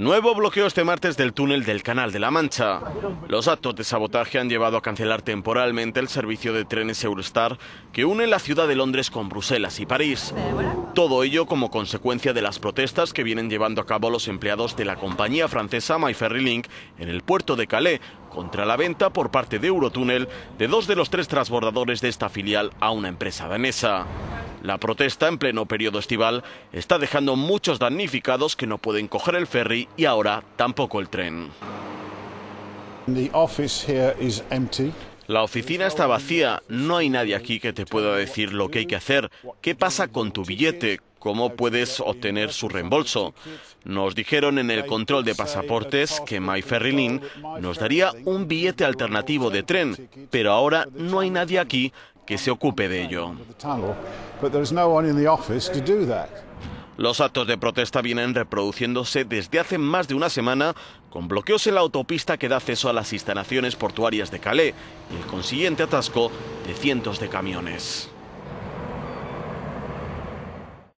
Nuevo bloqueo este martes del túnel del Canal de la Mancha. Los actos de sabotaje han llevado a cancelar temporalmente el servicio de trenes Eurostar que une la ciudad de Londres con Bruselas y París. Todo ello como consecuencia de las protestas que vienen llevando a cabo los empleados de la compañía francesa MyFerry Link en el puerto de Calais contra la venta por parte de Eurotúnel de dos de los tres transbordadores de esta filial a una empresa danesa. La protesta en pleno periodo estival está dejando muchos damnificados que no pueden coger el ferry y ahora tampoco el tren. La oficina está vacía, no hay nadie aquí que te pueda decir lo que hay que hacer, qué pasa con tu billete, cómo puedes obtener su reembolso. Nos dijeron en el control de pasaportes que MyFerryLink nos daría un billete alternativo de tren, pero ahora no hay nadie aquí que se ocupe de ello. Los actos de protesta vienen reproduciéndose desde hace más de una semana con bloqueos en la autopista que da acceso a las instalaciones portuarias de Calais y el consiguiente atasco de cientos de camiones.